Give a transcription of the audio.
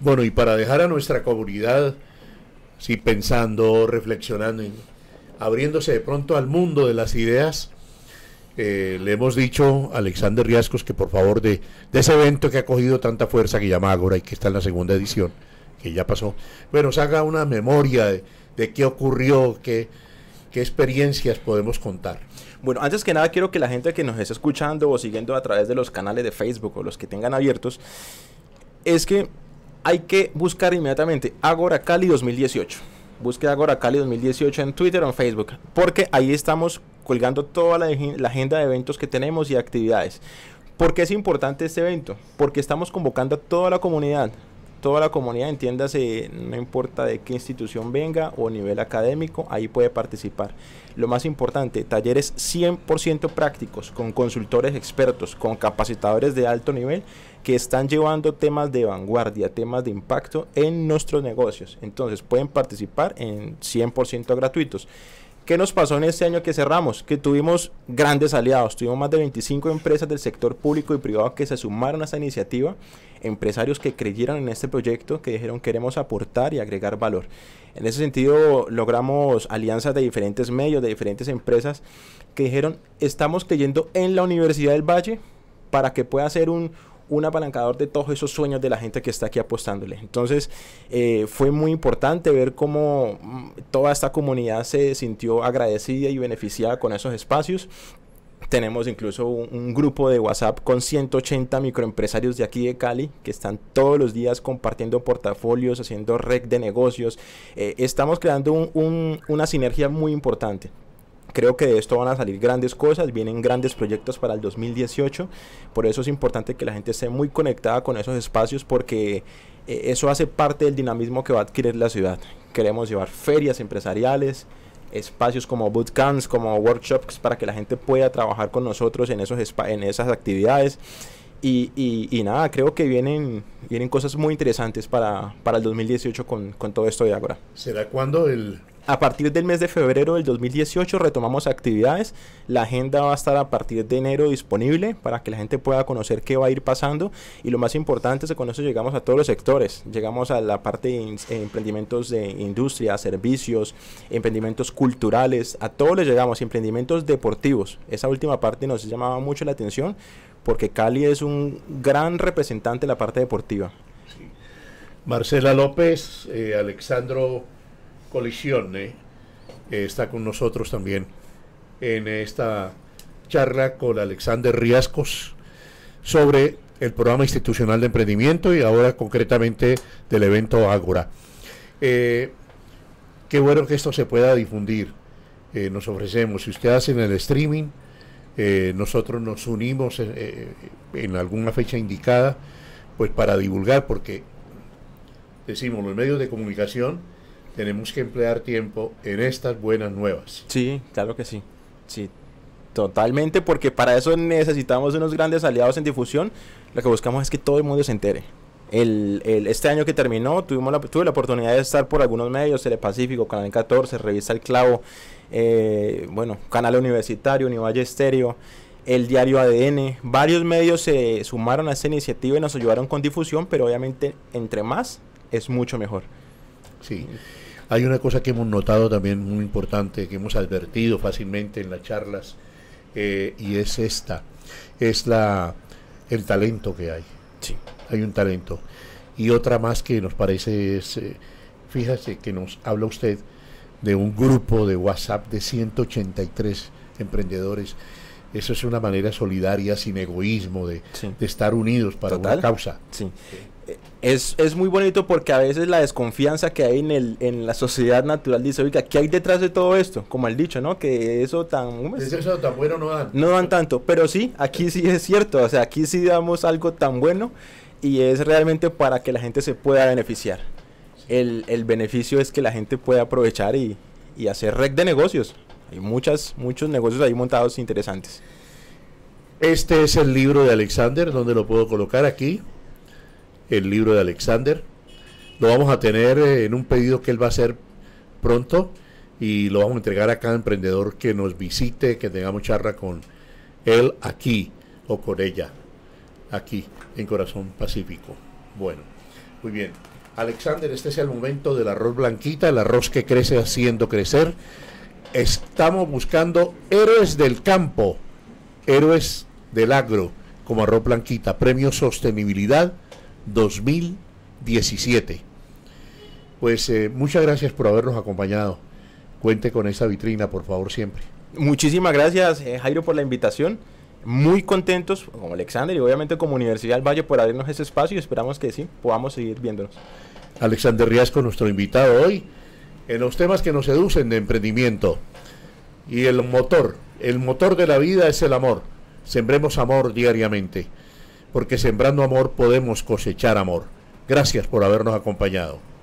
Bueno, y para dejar a nuestra comunidad, sí, pensando, reflexionando, abriéndose de pronto al mundo de las ideas, eh, le hemos dicho a Alexander Riascos que por favor de, ese evento que ha cogido tanta fuerza que llama Agora y que está en la segunda edición, que ya pasó, bueno, se haga una memoria de, qué ocurrió, qué, qué experiencias podemos contar. Bueno, antes que nada quiero que la gente que nos esté escuchando o siguiendo a través de los canales de Facebook o los que tengan abiertos, es que hay que buscar inmediatamente Agora Cali 2018. Busque Agora Cali 2018 en Twitter o en Facebook, porque ahí estamos colgando toda la, agenda de eventos que tenemos y actividades. ¿Por qué es importante este evento? Porque estamos convocando a toda la comunidad, toda la comunidad, entiéndase, no importa de qué institución venga o nivel académico, ahí puede participar. Lo más importante, talleres 100% prácticos con consultores expertos, con capacitadores de alto nivel que están llevando temas de vanguardia, temas de impacto en nuestros negocios. Entonces pueden participar en 100% gratuitos. ¿Qué nos pasó en este año que cerramos? Que tuvimos grandes aliados, tuvimos más de 25 empresas del sector público y privado que se sumaron a esta iniciativa, empresarios que creyeron en este proyecto, que dijeron queremos aportar y agregar valor. En ese sentido logramos alianzas de diferentes medios, de diferentes empresas que dijeron estamos creyendo en la Universidad del Valle para que pueda ser un, un apalancador de todos esos sueños de la gente que está aquí apostándole. Entonces eh, fue muy importante ver cómo mm, toda esta comunidad se sintió agradecida y beneficiada con esos espacios. Tenemos incluso un, grupo de WhatsApp con 180 microempresarios de aquí de Cali que están todos los días compartiendo portafolios, haciendo red de negocios. Eh, estamos creando una sinergia muy importante creo que de esto van a salir grandes cosas, vienen grandes proyectos para el 2018, por eso es importante que la gente esté muy conectada con esos espacios porque eh, eso hace parte del dinamismo que va a adquirir la ciudad. Queremos llevar ferias empresariales, espacios como bootcamps, como workshops, para que la gente pueda trabajar con nosotros en, esos, en esas actividades. Y, y, nada, creo que vienen, vienen cosas muy interesantes para, para el 2018 con, con todo esto de ahora. ¿Será cuando el a partir del mes de febrero del 2018 retomamos actividades. La agenda va a estar a partir de enero disponible para que la gente pueda conocer qué va a ir pasando. Y lo más importante es que con eso llegamos a todos los sectores. Llegamos a la parte de eh, emprendimientos de industria, servicios, emprendimientos culturales. A todos les llegamos, emprendimientos deportivos. Esa última parte nos llamaba mucho la atención porque Cali es un gran representante de la parte deportiva. Marcela López, eh, Alexandro. Colisión ¿eh? Eh, está con nosotros también en esta charla con Alexander Riascos sobre el programa institucional de emprendimiento y ahora concretamente del evento Ágora. Eh, qué bueno que esto se pueda difundir. nos ofrecemos, si ustedes hacen el streaming, nosotros nos unimos en, en, alguna fecha indicada, pues para divulgar, porque decimos, los medios de comunicación tenemos que emplear tiempo en estas buenas nuevas. Sí, claro que sí. Sí, totalmente, porque para eso necesitamos unos grandes aliados en difusión. Lo que buscamos es que todo el mundo se entere. El, el, este año que terminó, tuvimos la, tuve la oportunidad de estar por algunos medios, Telepacífico, Canal 14, Revista El Clavo, eh, bueno, Canal Universitario, Univalle Estéreo, el diario ADN. Varios medios se sumaron a esta iniciativa y nos ayudaron con difusión, pero obviamente entre más es mucho mejor. Sí. Hay una cosa que hemos notado también muy importante, que hemos advertido fácilmente en las charlas, eh, y es esta, es la, el talento que hay. Sí. Hay un talento. Y otra más que nos parece es, eh, fíjese que nos habla usted de un grupo de WhatsApp de 183 emprendedores eso es una manera solidaria, sin egoísmo, de, estar unidos para una causa. Es, muy bonito porque a veces la desconfianza que hay en, el, en la sociedad natural dice, ¿qué hay detrás de todo esto? Como el dicho, ¿no? Que eso tan... bueno no dan. No dan tanto, pero sí, aquí sí es cierto, o sea, aquí sí damos algo tan bueno y es realmente para que la gente se pueda beneficiar. El, beneficio es que la gente pueda aprovechar y, hacer rec de negocios. Hay muchas, muchos negocios ahí montados interesantes. Este es el libro de Alexander, donde lo puedo colocar aquí. El libro de Alexander. Lo vamos a tener eh, en un pedido que él va a hacer pronto y lo vamos a entregar a cada emprendedor que nos visite, que tengamos charla con él aquí o con ella aquí en Corazón Pacífico. Bueno, muy bien. Alexander, este es el momento del arroz blanquita, el arroz que crece haciendo crecer estamos buscando héroes del campo, héroes del agro, como arroz blanquita, Premio Sostenibilidad 2017. Pues eh, muchas gracias por habernos acompañado. Cuente con esa vitrina, por favor, siempre. Muchísimas gracias, eh, Jairo, por la invitación. Muy contentos, como Alexander y obviamente como Universidad del Valle, por abrirnos ese espacio y esperamos que sí, podamos seguir viéndonos. Alexander Riasco, nuestro invitado hoy en los temas que nos seducen de emprendimiento. Y el motor, el motor de la vida es el amor. Sembremos amor diariamente, porque sembrando amor podemos cosechar amor. Gracias por habernos acompañado.